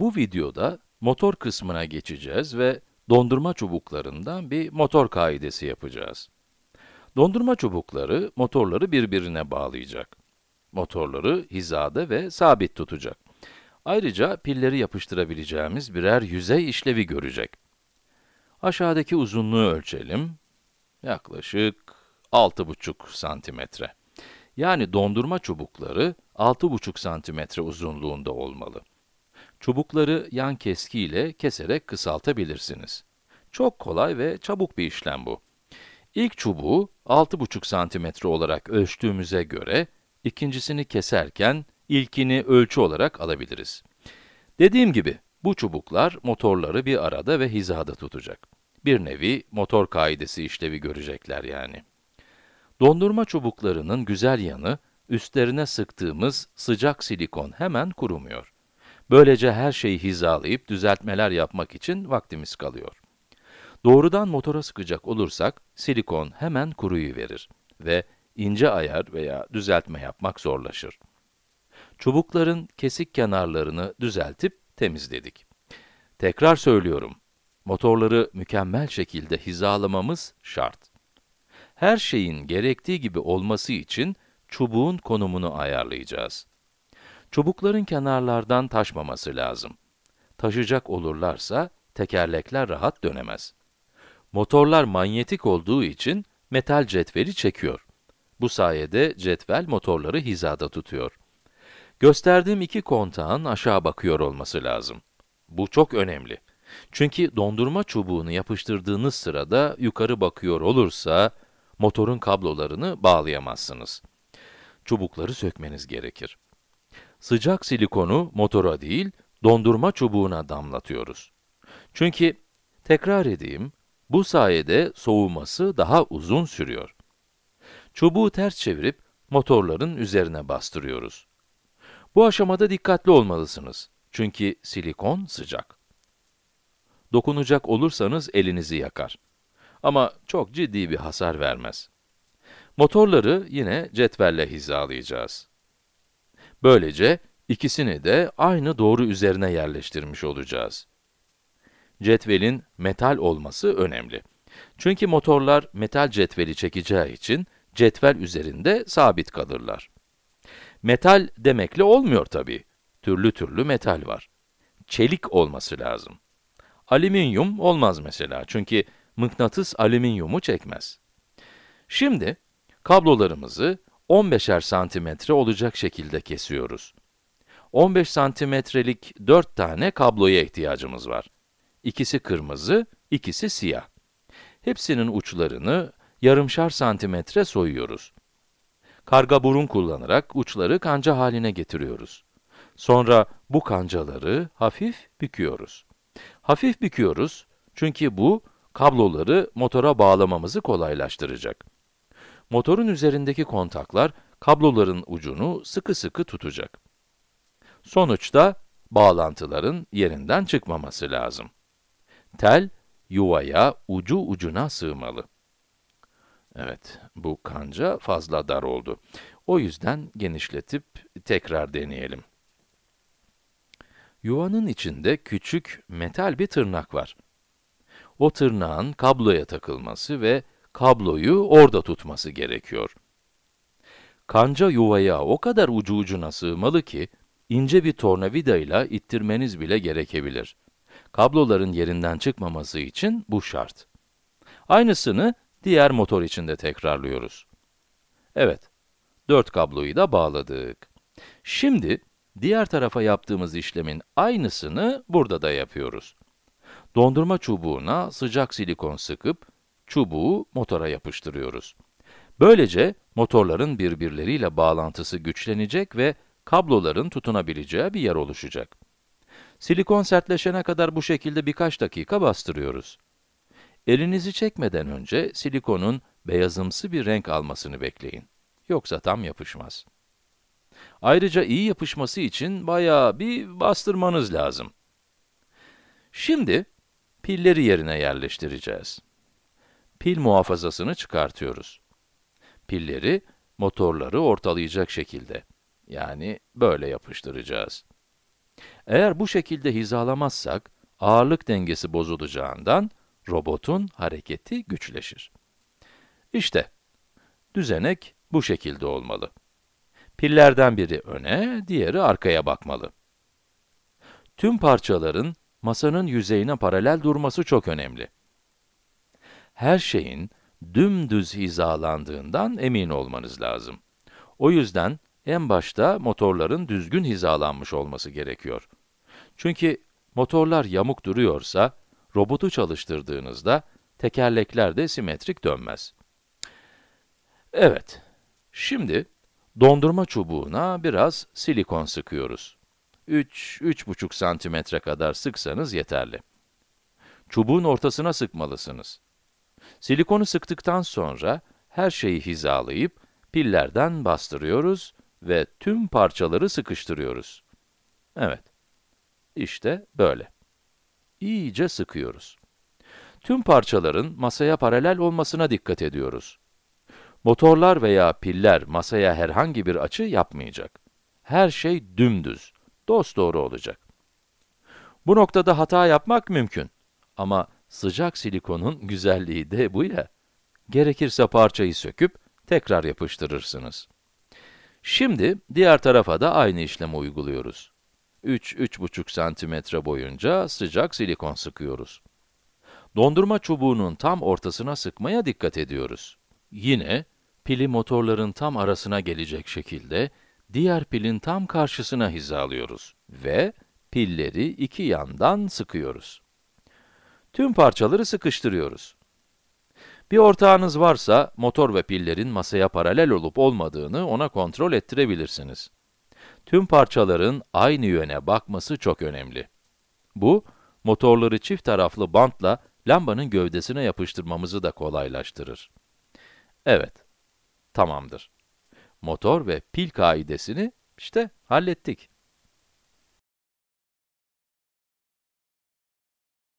Bu videoda motor kısmına geçeceğiz ve dondurma çubuklarından bir motor kaidesi yapacağız. Dondurma çubukları motorları birbirine bağlayacak. Motorları hizada ve sabit tutacak. Ayrıca pilleri yapıştırabileceğimiz birer yüzey işlevi görecek. Aşağıdaki uzunluğu ölçelim. Yaklaşık 6,5 santimetre. Yani dondurma çubukları 6,5 santimetre uzunluğunda olmalı. Çubukları yan keski ile keserek kısaltabilirsiniz. Çok kolay ve çabuk bir işlem bu. İlk çubuğu 6,5 cm olarak ölçtüğümüze göre, ikincisini keserken ilkini ölçü olarak alabiliriz. Dediğim gibi, bu çubuklar motorları bir arada ve hizada tutacak. Bir nevi motor kaidesi işlevi görecekler yani. Dondurma çubuklarının güzel yanı, üstlerine sıktığımız sıcak silikon hemen kurumuyor. Böylece her şeyi hizalayıp düzeltmeler yapmak için vaktimiz kalıyor. Doğrudan motora sıkacak olursak, silikon hemen kuruyu verir ve ince ayar veya düzeltme yapmak zorlaşır. Çubukların kesik kenarlarını düzeltip temizledik. Tekrar söylüyorum, motorları mükemmel şekilde hizalamamız şart. Her şeyin gerektiği gibi olması için çubuğun konumunu ayarlayacağız. Çubukların kenarlardan taşmaması lazım. Taşacak olurlarsa tekerlekler rahat dönemez. Motorlar manyetik olduğu için metal cetveli çekiyor. Bu sayede cetvel motorları hizada tutuyor. Gösterdiğim iki kontağın aşağı bakıyor olması lazım. Bu çok önemli. Çünkü dondurma çubuğunu yapıştırdığınız sırada yukarı bakıyor olursa, motorun kablolarını bağlayamazsınız. Çubukları sökmeniz gerekir sıcak silikonu motora değil, dondurma çubuğuna damlatıyoruz. Çünkü, tekrar edeyim, bu sayede soğuması daha uzun sürüyor. Çubuğu ters çevirip motorların üzerine bastırıyoruz. Bu aşamada dikkatli olmalısınız. Çünkü silikon sıcak. Dokunacak olursanız elinizi yakar. Ama çok ciddi bir hasar vermez. Motorları yine cetvelle hizalayacağız. Böylece ikisini de aynı doğru üzerine yerleştirmiş olacağız. Cetvelin metal olması önemli. Çünkü motorlar metal cetveli çekeceği için cetvel üzerinde sabit kalırlar. Metal demekle olmuyor tabi. Türlü türlü metal var. Çelik olması lazım. Alüminyum olmaz mesela çünkü mıknatıs alüminyumu çekmez. Şimdi kablolarımızı 15'er santimetre olacak şekilde kesiyoruz. 15 santimetrelik 4 tane kabloya ihtiyacımız var. İkisi kırmızı, ikisi siyah. Hepsinin uçlarını yarımşar santimetre soyuyoruz. Karga burun kullanarak uçları kanca haline getiriyoruz. Sonra bu kancaları hafif büküyoruz. Hafif büküyoruz çünkü bu kabloları motora bağlamamızı kolaylaştıracak. Motorun üzerindeki kontaklar kabloların ucunu sıkı sıkı tutacak. Sonuçta bağlantıların yerinden çıkmaması lazım. Tel, yuvaya ucu ucuna sığmalı. Evet, bu kanca fazla dar oldu. O yüzden genişletip tekrar deneyelim. Yuvanın içinde küçük metal bir tırnak var. O tırnağın kabloya takılması ve kabloyu orada tutması gerekiyor. Kanca yuvaya o kadar ucu ucuna sığmalı ki, ince bir tornavidayla ittirmeniz bile gerekebilir. Kabloların yerinden çıkmaması için bu şart. Aynısını diğer motor için de tekrarlıyoruz. Evet, dört kabloyu da bağladık. Şimdi, diğer tarafa yaptığımız işlemin aynısını burada da yapıyoruz. Dondurma çubuğuna sıcak silikon sıkıp, çubuğu motora yapıştırıyoruz. Böylece motorların birbirleriyle bağlantısı güçlenecek ve kabloların tutunabileceği bir yer oluşacak. Silikon sertleşene kadar bu şekilde birkaç dakika bastırıyoruz. Elinizi çekmeden önce silikonun beyazımsı bir renk almasını bekleyin. Yoksa tam yapışmaz. Ayrıca iyi yapışması için bayağı bir bastırmanız lazım. Şimdi pilleri yerine yerleştireceğiz pil muhafazasını çıkartıyoruz. Pilleri, motorları ortalayacak şekilde. Yani böyle yapıştıracağız. Eğer bu şekilde hizalamazsak, ağırlık dengesi bozulacağından robotun hareketi güçleşir. İşte, düzenek bu şekilde olmalı. Pillerden biri öne, diğeri arkaya bakmalı. Tüm parçaların masanın yüzeyine paralel durması çok önemli her şeyin dümdüz hizalandığından emin olmanız lazım. O yüzden en başta motorların düzgün hizalanmış olması gerekiyor. Çünkü motorlar yamuk duruyorsa, robotu çalıştırdığınızda tekerlekler de simetrik dönmez. Evet, şimdi dondurma çubuğuna biraz silikon sıkıyoruz. 3-3,5 santimetre kadar sıksanız yeterli. Çubuğun ortasına sıkmalısınız. Silikonu sıktıktan sonra her şeyi hizalayıp pillerden bastırıyoruz ve tüm parçaları sıkıştırıyoruz. Evet, işte böyle. İyice sıkıyoruz. Tüm parçaların masaya paralel olmasına dikkat ediyoruz. Motorlar veya piller masaya herhangi bir açı yapmayacak. Her şey dümdüz, dosdoğru olacak. Bu noktada hata yapmak mümkün. Ama Sıcak silikonun güzelliği de bu ya. Gerekirse parçayı söküp tekrar yapıştırırsınız. Şimdi diğer tarafa da aynı işlemi uyguluyoruz. 3-3,5 santimetre boyunca sıcak silikon sıkıyoruz. Dondurma çubuğunun tam ortasına sıkmaya dikkat ediyoruz. Yine, pili motorların tam arasına gelecek şekilde, diğer pilin tam karşısına hizalıyoruz ve pilleri iki yandan sıkıyoruz. Tüm parçaları sıkıştırıyoruz. Bir ortağınız varsa, motor ve pillerin masaya paralel olup olmadığını ona kontrol ettirebilirsiniz. Tüm parçaların aynı yöne bakması çok önemli. Bu, motorları çift taraflı bantla lambanın gövdesine yapıştırmamızı da kolaylaştırır. Evet, tamamdır. Motor ve pil kaidesini işte hallettik.